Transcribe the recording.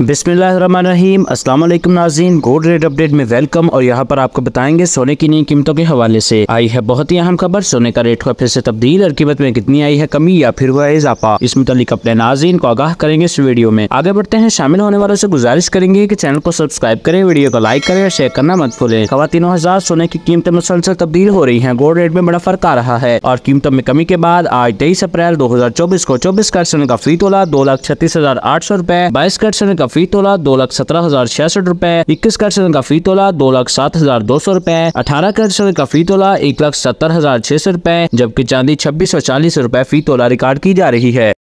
बिसमीम असल नाजीन गोल्ड रेट अपडेट में वेलकम और यहाँ पर आपको बताएंगे सोने की नई कीमतों के हवाले से आई है बहुत ही अहम खबर सोने का रेट हुआ फिर से तब्दील और कीमत में कितनी आई है कमी या फिर हुआ इजाफा इस मुतालिक अपने नाजीन को आगाह करेंगे इस वीडियो में आगे बढ़ते हैं शामिल होने वालों से गुजारिश करेंगे की चैनल को सब्सक्राइब करें वीडियो को लाइक करें और शेयर करना मत भूलें खातिनों हजार सोने की कीमतें मुसलसल तब्दील हो रही है गोल्ड रेट में बड़ा फर्क आ रहा है और कीमतों में कमी के बाद आज तेईस अप्रैल दो को चौबीस का सोने का फी तोला दो लाख छत्तीस हजार आठ सौ रूपए बाईस का सोने का फी तोला दो लाख सत्रह हजार छियासठ रूपए इक्कीस कर सोने का फी तोला दो लाख सात हजार दो सौ रूपए अठारह कैरेट का फी तोला एक लाख सत्तर हजार छह सौ रूपए जबकि चांदी छब्बीस सौ चालीस रूपए फी तोला रिकॉर्ड की जा रही है